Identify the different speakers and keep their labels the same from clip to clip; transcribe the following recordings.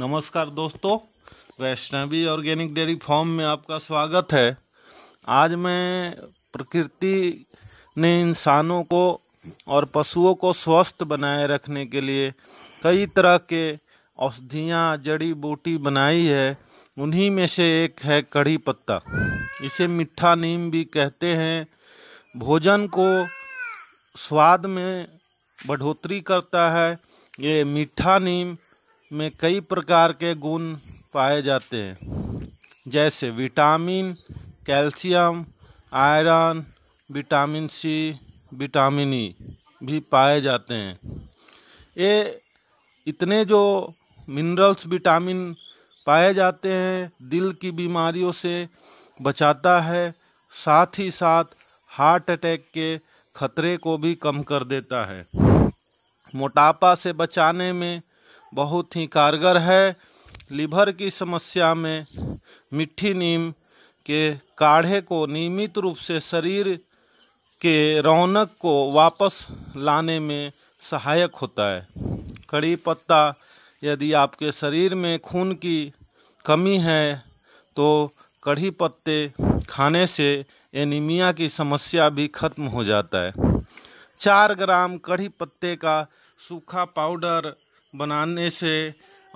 Speaker 1: नमस्कार दोस्तों Vaishnavi organic dairy farm में आपका स्वागत है आज मैं प्रकृति ने इंसानों को और पशुओं को स्वस्थ बनाए रखने के लिए कई तरह के औषधियाँ जड़ी बूटी बनाई है उन्हीं में से एक है कड़ी पत्ता इसे मीठा नीम भी कहते हैं भोजन को स्वाद में बढ़ोतरी करता है ये मीठा नीम में कई प्रकार के गुण पाए जाते हैं जैसे vitamin calcium iron vitamin C vitamin E भी पाए जाते हैं ये इतने जो मिनरल्स विटामिन पाए जाते हैं दिल की बीमारियों से बचाता है साथ ही साथ हार्ट अटैक के खतरे को भी कम कर देता है मोटापा से बचाने में बहुत ही कारगर है लीवर की समस्या में मिट्टी नीम के काढ़े को नियमित रूप से शरीर के रौनक को वापस लाने में सहायक होता है कड़ी पत्ता यदि आपके शरीर में खून की कमी है तो कढ़ी पत्ते खाने से एनीमिया की समस्या भी खत्म हो जाता है चार ग्राम कढ़ी पत्ते का सूखा पाउडर बनाने से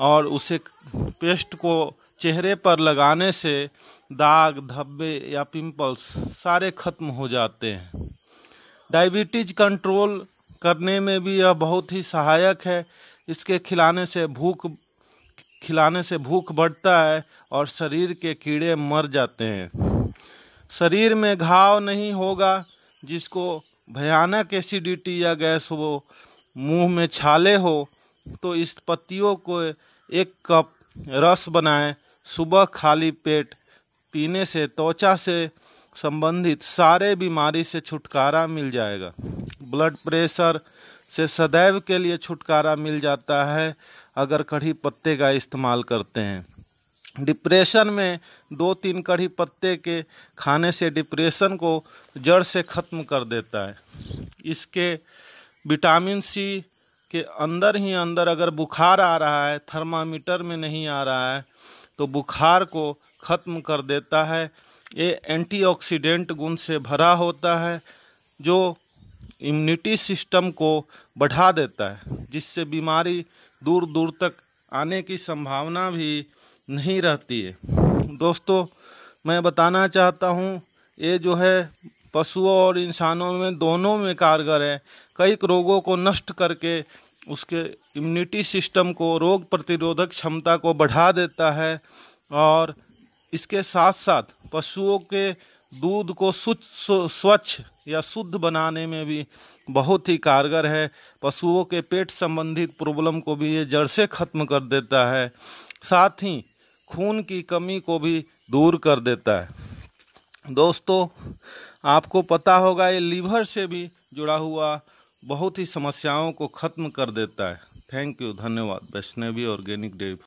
Speaker 1: और उसे पेस्ट को चेहरे पर लगाने से दाग धब्बे या पिंपल्स सारे ख़त्म हो जाते हैं डायबिटीज कंट्रोल करने में भी यह बहुत ही सहायक है इसके खिलाने से भूख खिलाने से भूख बढ़ता है और शरीर के कीड़े मर जाते हैं शरीर में घाव नहीं होगा जिसको भयानक एसिडिटी या गैस हो मुंह में छाले हो तो इस पत्तियों को एक कप रस बनाएं सुबह खाली पेट पीने से त्वचा से संबंधित सारे बीमारी से छुटकारा मिल जाएगा ब्लड प्रेशर से सदैव के लिए छुटकारा मिल जाता है अगर कढ़ी पत्ते का इस्तेमाल करते हैं डिप्रेशन में दो तीन कढ़ी पत्ते के खाने से डिप्रेशन को जड़ से ख़त्म कर देता है इसके विटामिन सी के अंदर ही अंदर अगर बुखार आ रहा है थर्मामीटर में नहीं आ रहा है तो बुखार को ख़त्म कर देता है ये एंटीऑक्सीडेंट गुण से भरा होता है जो इम्यूनिटी सिस्टम को बढ़ा देता है जिससे बीमारी दूर दूर तक आने की संभावना भी नहीं रहती है दोस्तों मैं बताना चाहता हूँ ये जो है पशुओं और इंसानों में दोनों में कारगर है कई रोगों को नष्ट करके उसके इम्यूनिटी सिस्टम को रोग प्रतिरोधक क्षमता को बढ़ा देता है और इसके साथ साथ पशुओं के दूध को स्वच्छ या शुद्ध बनाने में भी बहुत ही कारगर है पशुओं के पेट संबंधित प्रॉब्लम को भी ये जड़ से ख़त्म कर देता है साथ ही खून की कमी को भी दूर कर देता है दोस्तों आपको पता होगा ये लीवर से भी जुड़ा हुआ बहुत ही समस्याओं को ख़त्म कर देता है थैंक यू धन्यवाद वैष्णवी ऑर्गेनिक डेयरी